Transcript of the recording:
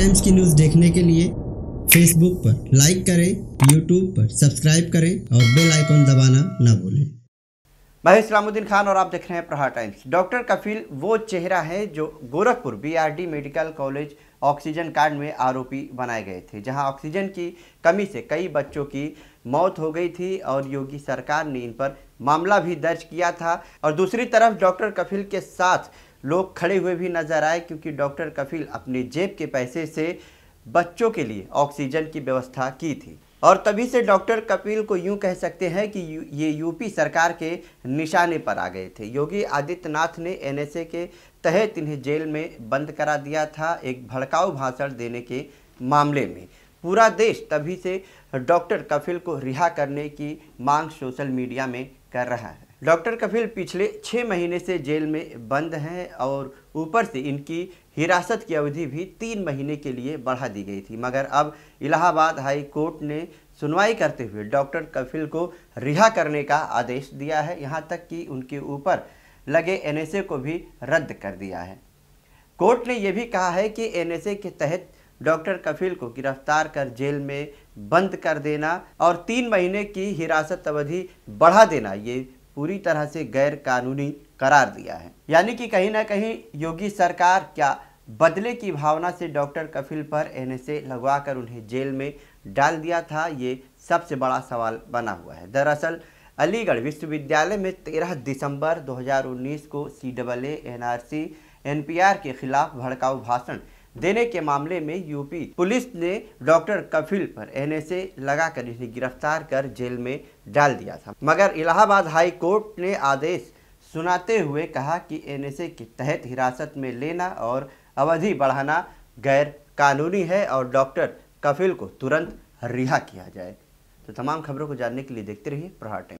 times की news देखने के लिए फेसबुक पर लाइक करें यूट्यूब पर सब्सक्राइब करें और बेल आइकॉन दबाना ना भूलें मैं इस्लामुद्दीन खान और आप देख रहे हैं प्रहार टाइम्स डॉक्टर कफील वो चेहरा है जो Gorakhpur BRD medical college oxygen कांड में आरोपी बनाए गए थे जहां ऑक्सीजन की कमी से कई बच्चों की मौत हो गई थी और योगी सरकार ने इन पर मामला भी दर्ज किया था और दूसरी तरफ डॉक्टर कफील के साथ लोग खड़े हुए भी नजर आए क्योंकि डॉक्टर कफील अपने जेब के पैसे से बच्चों के लिए ऑक्सीजन की व्यवस्था की थी और तभी से डॉक्टर कपिल को यूं कह सकते हैं कि यू, ये यूपी सरकार के निशाने पर आ गए थे योगी आदित्यनाथ ने एनएसए के तहत इन्हें जेल में बंद करा दिया था एक भड़काऊ भाषण देने के मामले में पूरा देश तभी से डॉक्टर कफिल को रिहा करने की मांग सोशल मीडिया में कर रहा है डॉक्टर कफील पिछले छः महीने से जेल में बंद हैं और ऊपर से इनकी हिरासत की अवधि भी तीन महीने के लिए बढ़ा दी गई थी मगर अब इलाहाबाद हाई कोर्ट ने सुनवाई करते हुए डॉक्टर कफिल को रिहा करने का आदेश दिया है यहाँ तक कि उनके ऊपर लगे एनएसए को भी रद्द कर दिया है कोर्ट ने यह भी कहा है कि एनएसए के तहत डॉक्टर कफिल को गिरफ्तार कर जेल में बंद कर देना और तीन महीने की हिरासत अवधि बढ़ा देना ये पूरी तरह से गैर कानूनी करार दिया है यानी कि कहीं ना कहीं योगी सरकार क्या बदले की भावना से डॉक्टर कफिल पर एनएसए लगवाकर उन्हें जेल में डाल दिया था ये सबसे बड़ा सवाल बना हुआ है दरअसल अलीगढ़ विश्वविद्यालय में 13 दिसंबर 2019 को सी डबल ए एन के खिलाफ भड़काऊ भाषण देने के मामले में यूपी पुलिस ने डॉक्टर कफिल पर एनएसए लगाकर इसे गिरफ्तार कर जेल में डाल दिया था मगर इलाहाबाद हाई कोर्ट ने आदेश सुनाते हुए कहा कि एनएसए के तहत हिरासत में लेना और अवधि बढ़ाना गैर कानूनी है और डॉक्टर कफिल को तुरंत रिहा किया जाए तो तमाम खबरों को जानने के लिए देखते रहिए प्रहार टाइम